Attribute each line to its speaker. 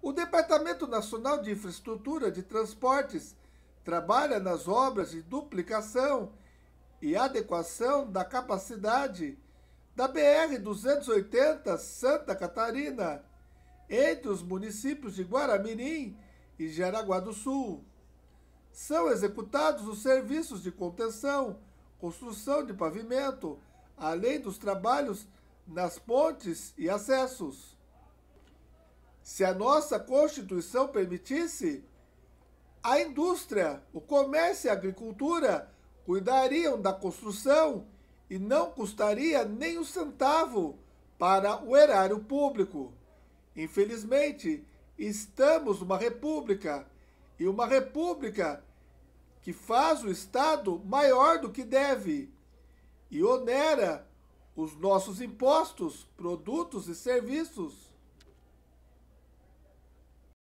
Speaker 1: O Departamento Nacional de Infraestrutura de Transportes trabalha nas obras de duplicação e adequação da capacidade da BR-280 Santa Catarina, entre os municípios de Guaramirim e Jaraguá do Sul. São executados os serviços de contenção, construção de pavimento, além dos trabalhos nas pontes e acessos se a nossa Constituição permitisse, a indústria, o comércio e a agricultura cuidariam da construção e não custaria nem um centavo para o erário público. Infelizmente, estamos numa república e uma república que faz o Estado maior do que deve e onera os nossos impostos, produtos e serviços.